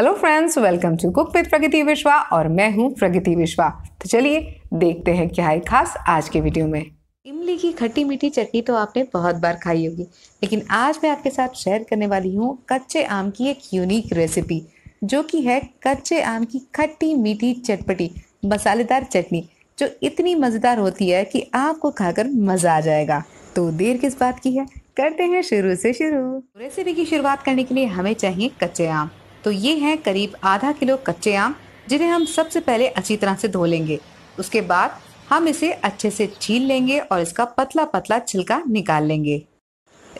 hello friends welcome to cook with Pragati Vishwa और मैं हूं प्रगति विश्वा तो चलिए देखते हैं क्या है खास आज के वीडियो में इमली की खट्टी मीठी चटनी तो आपने बहुत बार खाई होगी लेकिन आज मैं आपके साथ शेयर करने वाली हूँ कच्चे आम की एक यूनिक रेसिपी जो कि है कच्चे आम की खट्टी मीठी चटपटी मसालेदार चटनी जो इतनी मज़ेदार होती है कि आपको खाकर मज़ा आ जाएगा तो देर किस बात की है करते हैं शुरू से शुरू रेसिपी की शुरुआत करने के लिए हमें चाहिए कच्चे आम तो ये हैं करीब आधा किलो कच्चे आम जिन्हें हम सबसे पहले अच्छी तरह से धो लेंगे उसके बाद हम इसे अच्छे से छील लेंगे और इसका पतला पतला छिलका निकाल लेंगे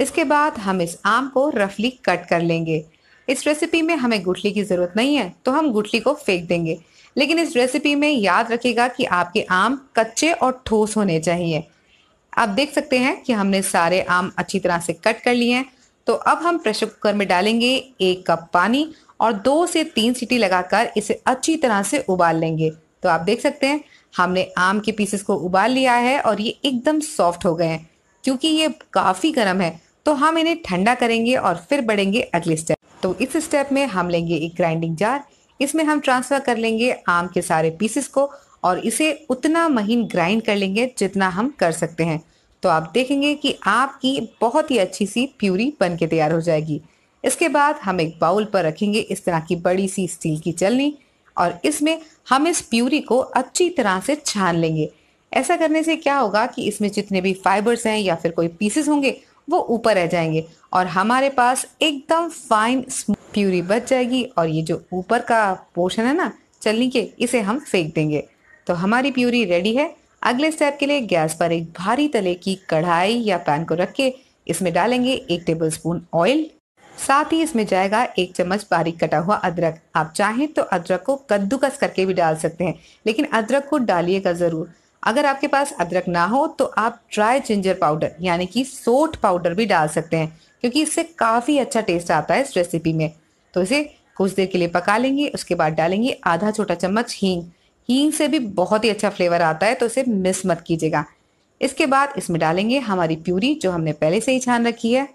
इसके बाद हम इस आम को रफली कट कर लेंगे इस रेसिपी में हमें गुठली की ज़रूरत नहीं है तो हम गुठली को फेंक देंगे लेकिन इस रेसिपी में याद रखिएगा कि आपके आम कच्चे और ठोस होने चाहिए आप देख सकते हैं कि हमने सारे आम अच्छी तरह से कट कर लिए हैं तो अब हम प्रेशर कुकर में डालेंगे एक कप पानी और दो से तीन सीटी लगाकर इसे अच्छी तरह से उबाल लेंगे तो आप देख सकते हैं हमने आम के पीसेस को उबाल लिया है और ये एकदम सॉफ्ट हो गए हैं क्योंकि ये काफ़ी गर्म है तो हम इन्हें ठंडा करेंगे और फिर बढ़ेंगे अगले स्टेप तो इस स्टेप में हम लेंगे एक ग्राइंडिंग जार इसमें हम ट्रांसफ़र कर लेंगे आम के सारे पीसेस को और इसे उतना महीन ग्राइंड कर लेंगे जितना हम कर सकते हैं तो आप देखेंगे कि आपकी बहुत ही अच्छी सी प्यूरी बन के तैयार हो जाएगी इसके बाद हम एक बाउल पर रखेंगे इस तरह की बड़ी सी स्टील की चलनी और इसमें हम इस प्यूरी को अच्छी तरह से छान लेंगे ऐसा करने से क्या होगा कि इसमें जितने भी फाइबर्स हैं या फिर कोई पीसेस होंगे वो ऊपर रह जाएंगे और हमारे पास एकदम फाइन प्यूरी बच जाएगी और ये जो ऊपर का पोर्शन है ना चलनी के इसे हम फेंक देंगे तो हमारी प्यूरी रेडी है अगले स्टेप के लिए गैस पर एक भारी तले की कढ़ाई या पैन को रख के इसमें डालेंगे एक टेबल स्पून ऑयल साथ ही इसमें जाएगा एक चम्मच बारीक कटा हुआ अदरक आप चाहें तो अदरक को कद्दूकस करके भी डाल सकते हैं लेकिन अदरक को डालिएगा ज़रूर अगर आपके पास अदरक ना हो तो आप ड्राई जिंजर पाउडर यानी कि सोट पाउडर भी डाल सकते हैं क्योंकि इससे काफ़ी अच्छा टेस्ट आता है इस रेसिपी में तो इसे कुछ देर के लिए पका लेंगे उसके बाद डालेंगे आधा छोटा चम्मच हींग हींग से भी बहुत ही अच्छा फ्लेवर आता है तो इसे मिस मत कीजिएगा इसके बाद इसमें डालेंगे हमारी प्यूरी जो हमने पहले से ही छान रखी है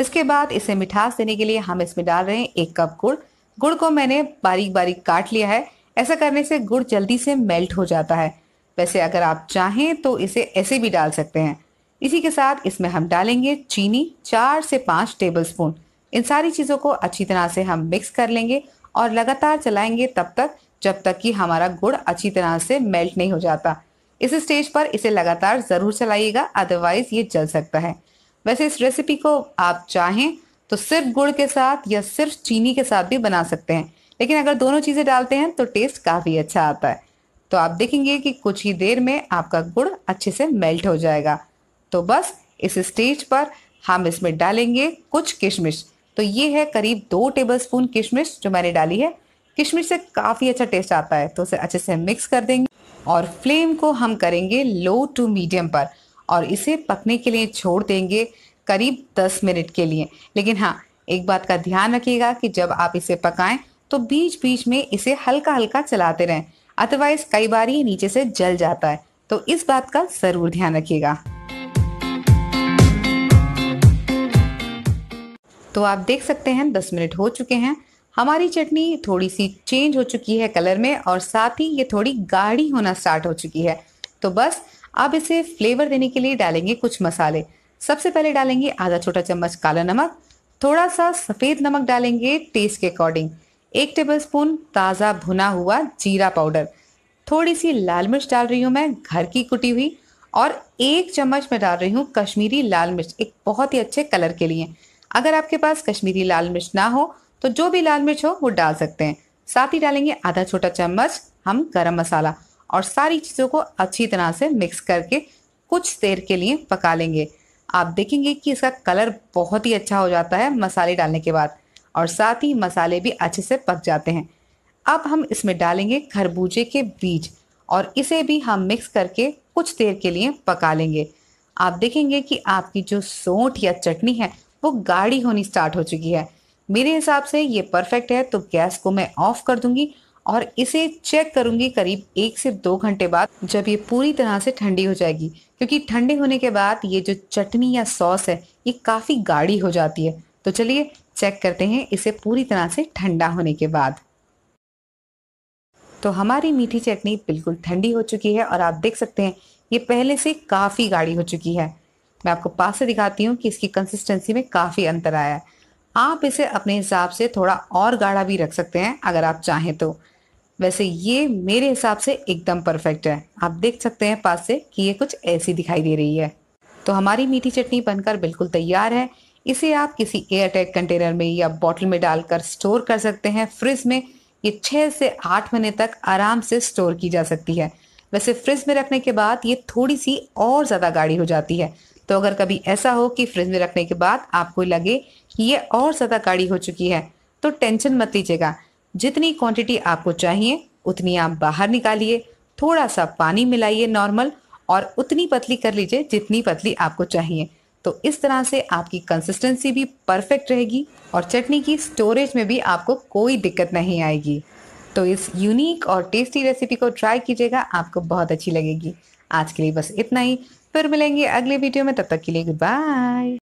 इसके बाद इसे मिठास देने के लिए हम इसमें डाल रहे हैं एक कप गुड़ गुड़ को मैंने बारीक बारीक काट लिया है ऐसा करने से गुड़ जल्दी से मेल्ट हो जाता है वैसे अगर आप चाहें तो इसे ऐसे भी डाल सकते हैं इसी के साथ इसमें हम डालेंगे चीनी चार से पाँच टेबल स्पून इन सारी चीज़ों को अच्छी तरह से हम मिक्स कर लेंगे और लगातार चलाएंगे तब तक जब तक कि हमारा गुड़ अच्छी तरह से मेल्ट नहीं हो जाता इस स्टेज पर इसे लगातार ज़रूर चलाइएगा अदरवाइज ये जल सकता है वैसे इस रेसिपी को आप चाहें तो सिर्फ गुड़ के साथ या सिर्फ चीनी के साथ भी बना सकते हैं लेकिन अगर दोनों चीज़ें डालते हैं तो टेस्ट काफ़ी अच्छा आता है तो आप देखेंगे कि कुछ ही देर में आपका गुड़ अच्छे से मेल्ट हो जाएगा तो बस इस स्टेज पर हम इसमें डालेंगे कुछ किशमिश तो ये है करीब दो टेबलस्पून किशमिश जो मैंने डाली है किशमिश से काफ़ी अच्छा टेस्ट आता है तो उसे अच्छे से मिक्स कर देंगे और फ्लेम को हम करेंगे लो टू मीडियम पर और इसे पकने के लिए छोड़ देंगे करीब 10 मिनट के लिए लेकिन हाँ एक बात का ध्यान रखिएगा कि जब आप इसे पकाएं तो बीच बीच में इसे हल्का हल्का चलाते रहें अदरवाइज कई बार ये नीचे से जल जाता है तो इस बात का ज़रूर ध्यान रखिएगा तो आप देख सकते हैं 10 मिनट हो चुके हैं हमारी चटनी थोड़ी सी चेंज हो चुकी है कलर में और साथ ही ये थोड़ी गाढ़ी होना स्टार्ट हो चुकी है तो बस अब इसे फ्लेवर देने के लिए डालेंगे कुछ मसाले सबसे पहले डालेंगे आधा छोटा चम्मच काला नमक थोड़ा सा सफ़ेद नमक डालेंगे टेस्ट के अकॉर्डिंग एक टेबल स्पून ताज़ा भुना हुआ जीरा पाउडर थोड़ी सी लाल मिर्च डाल रही हूँ मैं घर की कुटी हुई और एक चम्मच में डाल रही हूँ कश्मीरी लाल मिर्च एक बहुत ही अच्छे कलर के लिए अगर आपके पास कश्मीरी लाल मिर्च ना हो तो जो भी लाल मिर्च हो वो डाल सकते हैं साथ ही डालेंगे आधा छोटा चम्मच हम गरम मसाला और सारी चीज़ों को अच्छी तरह से मिक्स करके कुछ देर के लिए पका लेंगे आप देखेंगे कि इसका कलर बहुत ही अच्छा हो जाता है मसाले डालने के बाद और साथ ही मसाले भी अच्छे से पक जाते हैं अब हम इसमें डालेंगे खरबूजे के बीज और इसे भी हम मिक्स करके कुछ देर के लिए पका लेंगे आप देखेंगे कि आपकी जो सोंठ या चटनी है वो गाढ़ी होनी स्टार्ट हो चुकी है मेरे हिसाब से ये परफेक्ट है तो गैस को मैं ऑफ कर दूंगी और इसे चेक करूंगी करीब एक से दो घंटे बाद जब ये पूरी तरह से ठंडी हो जाएगी क्योंकि ठंडे होने के बाद ये जो चटनी या सॉस है ये काफ़ी गाढ़ी हो जाती है तो चलिए चेक करते हैं इसे पूरी तरह से ठंडा होने के बाद तो हमारी मीठी चटनी बिल्कुल ठंडी हो चुकी है और आप देख सकते हैं ये पहले से काफ़ी गाढ़ी हो चुकी है मैं आपको पास से दिखाती हूँ कि इसकी कंसिस्टेंसी में काफ़ी अंतर आया है आप इसे अपने हिसाब से थोड़ा और गाढ़ा भी रख सकते हैं अगर आप चाहें तो वैसे ये मेरे हिसाब से एकदम परफेक्ट है आप देख सकते हैं पास से कि ये कुछ ऐसी दिखाई दे रही है तो हमारी मीठी चटनी बनकर बिल्कुल तैयार है इसे आप किसी एयरटेक कंटेनर में या बॉटल में डालकर स्टोर कर सकते हैं फ्रिज में ये छः से आठ महीने तक आराम से स्टोर की जा सकती है वैसे फ्रिज में रखने के बाद ये थोड़ी सी और ज़्यादा गाढ़ी हो जाती है तो अगर कभी ऐसा हो कि फ्रिज में रखने के बाद आपको लगे कि ये और ज़्यादा गाढ़ी हो चुकी है तो टेंशन मत लीजिएगा जितनी क्वांटिटी आपको चाहिए उतनी आप बाहर निकालिए थोड़ा सा पानी मिलाइए नॉर्मल और उतनी पतली कर लीजिए जितनी पतली आपको चाहिए तो इस तरह से आपकी कंसिस्टेंसी भी परफेक्ट रहेगी और चटनी की स्टोरेज में भी आपको कोई दिक्कत नहीं आएगी तो इस यूनिक और टेस्टी रेसिपी को ट्राई कीजिएगा आपको बहुत अच्छी लगेगी आज के लिए बस इतना ही फिर मिलेंगे अगले वीडियो में तब तक के लिए गुड बाय